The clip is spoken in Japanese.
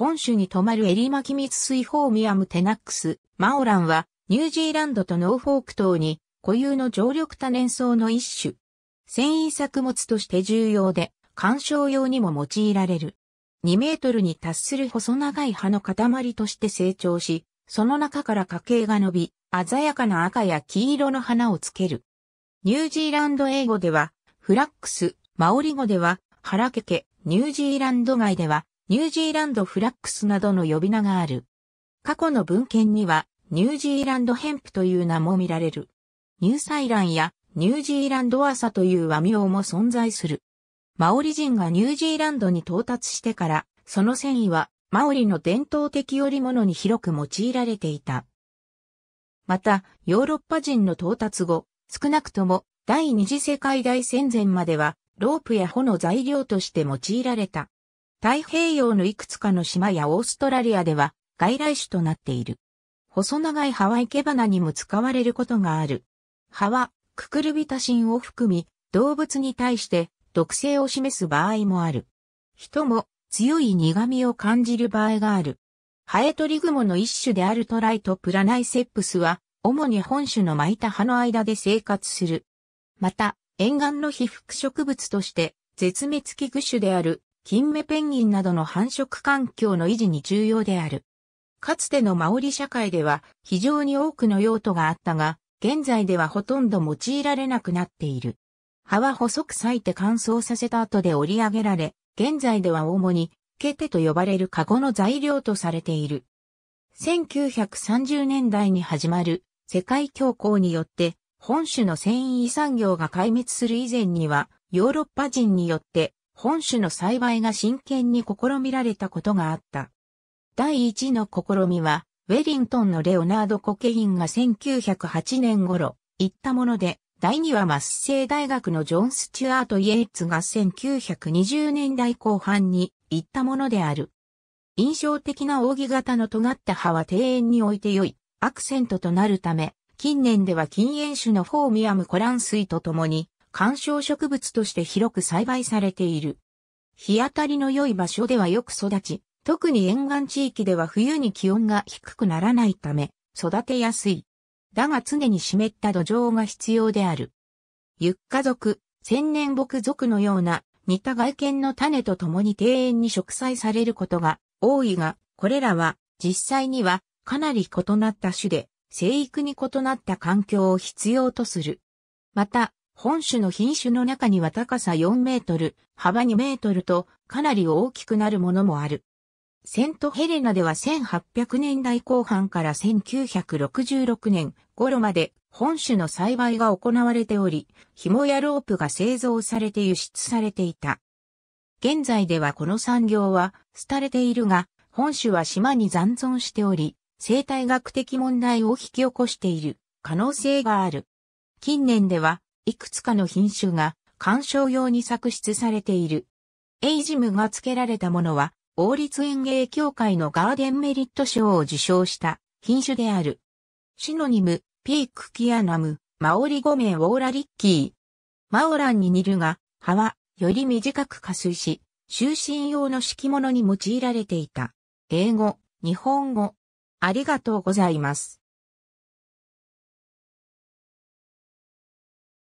本州に泊まるエリマキミツ水ホーミアムテナックス、マオランは、ニュージーランドとノーフォーク島に、固有の常緑多年草の一種。繊維作物として重要で、観賞用にも用いられる。2メートルに達する細長い葉の塊として成長し、その中から花茎が伸び、鮮やかな赤や黄色の花をつける。ニュージーランド英語では、フラックス、マオリ語では、ハラケケ、ニュージーランド外では、ニュージーランドフラックスなどの呼び名がある。過去の文献には、ニュージーランドヘンプという名も見られる。ニューサイランやニュージーランドアサという和名も存在する。マオリ人がニュージーランドに到達してから、その繊維はマオリの伝統的織物に広く用いられていた。また、ヨーロッパ人の到達後、少なくとも第二次世界大戦前までは、ロープや帆の材料として用いられた。太平洋のいくつかの島やオーストラリアでは外来種となっている。細長い葉は生け花にも使われることがある。葉は、ククルビタシンを含み、動物に対して毒性を示す場合もある。人も強い苦味を感じる場合がある。ハエトリグモの一種であるトライトプラナイセップスは、主に本種の巻いた葉の間で生活する。また、沿岸の被覆植物として、絶滅危惧種である金目ペンギンなどの繁殖環境の維持に重要である。かつてのマオリ社会では非常に多くの用途があったが、現在ではほとんど用いられなくなっている。葉は細く裂いて乾燥させた後で折り上げられ、現在では主に、ケテと呼ばれるカゴの材料とされている。1930年代に始まる世界恐慌によって、本種の繊維産業が壊滅する以前には、ヨーロッパ人によって本種の栽培が真剣に試みられたことがあった。第一の試みは、ウェリントンのレオナード・コケインが1908年頃、行ったもので、第二はマッセイ大学のジョン・スチュアート・イエイツが1920年代後半に行ったものである。印象的な扇形の尖った葉は庭園に置いて良い、アクセントとなるため、近年では禁煙種のフォーミアム・コランスイと共に、観賞植物として広く栽培されている。日当たりの良い場所ではよく育ち、特に沿岸地域では冬に気温が低くならないため、育てやすい。だが常に湿った土壌が必要である。ユッカ族、千年木属のような似た外見の種と共に庭園に植栽されることが多いが、これらは実際にはかなり異なった種で、生育に異なった環境を必要とする。また、本種の品種の中には高さ4メートル、幅2メートルとかなり大きくなるものもある。セントヘレナでは1800年代後半から1966年頃まで本種の栽培が行われており、紐やロープが製造されて輸出されていた。現在ではこの産業は廃れているが、本種は島に残存しており、生態学的問題を引き起こしている可能性がある。近年ではいくつかの品種が鑑賞用に作出されている。エイジムが付けられたものは、王立園芸協会のガーデンメリット賞を受賞した品種である。シノニム、ピークキアナム、マオリゴメウォーラリッキー。マオランに似るが、葉はより短く加水し、就寝用の敷物に用いられていた。英語、日本語。ありがとうございます。